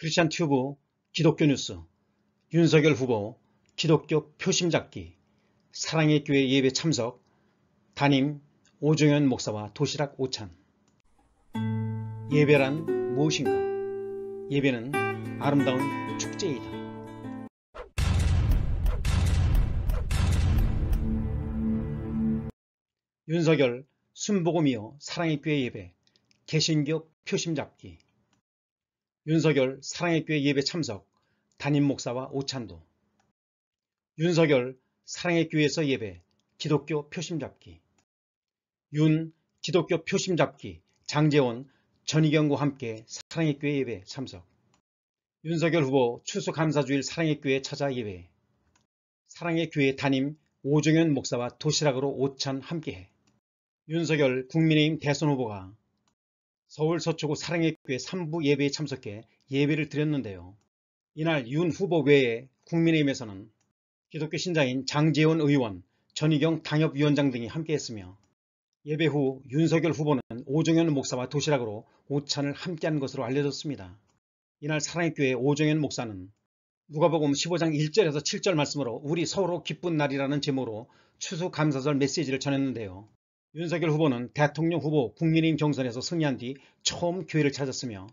크리스찬 튜브 기독교 뉴스 윤석열 후보 기독교 표심 잡기 사랑의 교회 예배 참석 담임 오종현 목사와 도시락 오찬 예배란 무엇인가? 예배는 아름다운 축제이다. 윤석열 순복음이여 사랑의 교회 예배 개신교 표심 잡기 윤석열 사랑의 교회 예배 참석 담임 목사와 오찬도 윤석열 사랑의 교회에서 예배 기독교 표심 잡기 윤 기독교 표심 잡기 장재원 전희경과 함께 사랑의 교회 예배 참석 윤석열 후보 추수 감사주일 사랑의 교회 찾아 예배 사랑의 교회 담임 오정현 목사와 도시락으로 오찬 함께해 윤석열 국민의힘 대선 후보가 서울 서초구 사랑의 교회 3부 예배에 참석해 예배를 드렸는데요. 이날 윤 후보 외에 국민의힘에서는 기독교 신자인 장재원 의원, 전희경 당협위원장 등이 함께했으며 예배 후 윤석열 후보는 오정현 목사와 도시락으로 오찬을 함께한 것으로 알려졌습니다. 이날 사랑의 교회 오정현 목사는 누가복음 15장 1절에서 7절 말씀으로 우리 서로 기쁜 날이라는 제목으로 추수감사절 메시지를 전했는데요. 윤석열 후보는 대통령 후보 국민의힘 경선에서 승리한 뒤 처음 교회를 찾았으며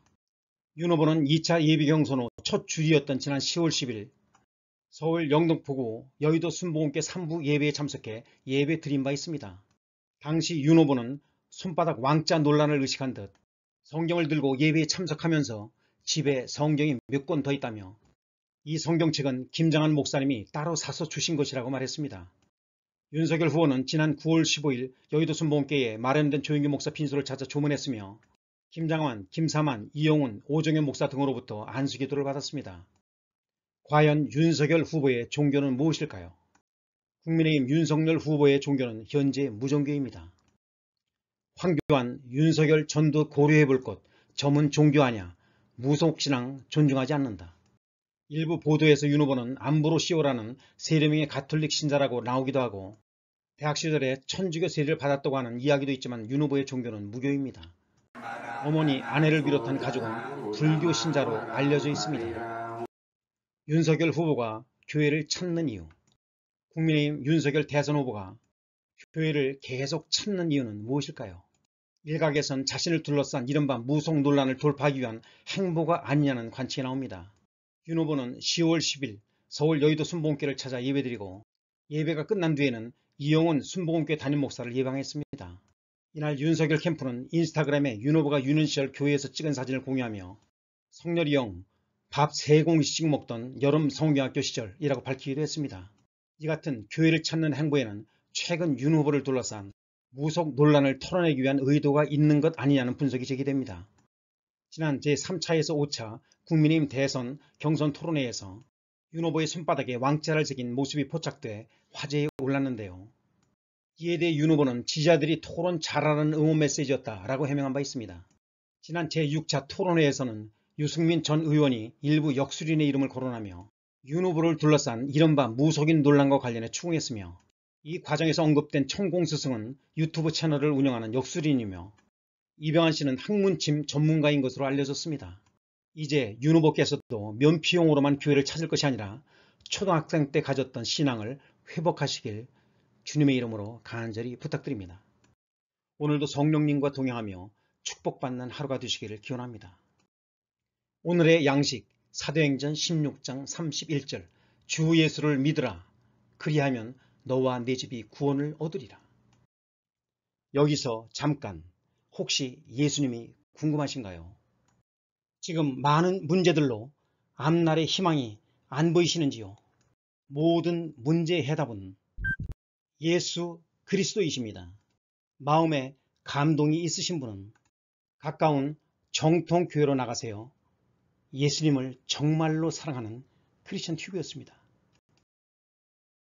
윤 후보는 2차 예비 경선 후 첫주지였던 지난 10월 10일 서울 영등포구 여의도 순복음께 3부 예배에 참석해 예배 드린 바 있습니다. 당시 윤 후보는 손바닥 왕자 논란을 의식한 듯 성경을 들고 예배에 참석하면서 집에 성경이 몇 권 더 있다며 이 성경책은 김정한 목사님이 따로 사서 주신 것이라고 말했습니다. 윤석열 후보는 지난 9월 15일 여의도 순봉계에 마련된 조영규 목사 빈소를 찾아 조문했으며 김장환, 김사만, 이용훈, 오정현 목사 등으로부터 안수기도를 받았습니다. 과연 윤석열 후보의 종교는 무엇일까요? 국민의힘 윤석열 후보의 종교는 현재 무종교입니다. 황교안, 윤석열 전도 고려해볼 것, 점은 종교하냐, 무속신앙 존중하지 않는다. 일부 보도에서 윤 후보는 안부로 씌오라는 세례명의 가톨릭 신자라고 나오기도 하고 대학 시절에 천주교 세례를 받았다고 하는 이야기도 있지만 윤 후보의 종교는 무교입니다. 어머니, 아내를 비롯한 가족은 불교 신자로 알려져 있습니다. 윤석열 후보가 교회를 찾는 이유 국민의힘 윤석열 대선 후보가 교회를 계속 찾는 이유는 무엇일까요? 일각에선 자신을 둘러싼 이른바 무속 논란을 돌파하기 위한 행보가 아니냐는 관측이 나옵니다. 윤 후보는 10월 10일 서울 여의도 순봉길을 찾아 예배드리고 예배가 끝난 뒤에는 이용훈 순복음교회 담임 목사를 예방했습니다. 이날 윤석열 캠프는 인스타그램에 윤 후보가 유년 시절 교회에서 찍은 사진을 공유하며 성렬이 형, 밥 3공씩 먹던 여름 성경학교 시절이라고 밝히기도 했습니다. 이 같은 교회를 찾는 행보에는 최근 윤 후보를 둘러싼 무속 논란을 털어내기 위한 의도가 있는 것 아니냐는 분석이 제기됩니다. 지난 제3차에서 5차 국민의힘 대선 경선 토론회에서 윤 후보의 손바닥에 왕자를 새긴 모습이 포착돼 화제에 올랐는데요. 이에 대해 윤 후보는 지자들이 토론 잘하는 응원 메시지였다라고 해명한 바 있습니다. 지난 제6차 토론회에서는 유승민 전 의원이 일부 역술인의 이름을 거론하며 윤 후보를 둘러싼 이른바 무속인 논란과 관련해 추궁했으며 이 과정에서 언급된 천공 스승은 유튜브 채널을 운영하는 역술인이며 이병환 씨는 학문침 전문가인 것으로 알려졌습니다. 이제 윤 후보께서도 면피용으로만 교회를 찾을 것이 아니라 초등학생 때 가졌던 신앙을 회복하시길 주님의 이름으로 간절히 부탁드립니다. 오늘도 성령님과 동행하며 축복받는 하루가 되시기를 기원합니다. 오늘의 양식 사도행전 16장 31절 주 예수를 믿으라 그리하면 너와 네 집이 구원을 얻으리라. 여기서 잠깐 혹시 예수님이 궁금하신가요? 지금 많은 문제들로 앞날의 희망이 안 보이시는지요? 모든 문제의 해답은 예수 그리스도이십니다. 마음에 감동이 있으신 분은 가까운 정통교회로 나가세요. 예수님을 정말로 사랑하는 크리스천 튜브였습니다.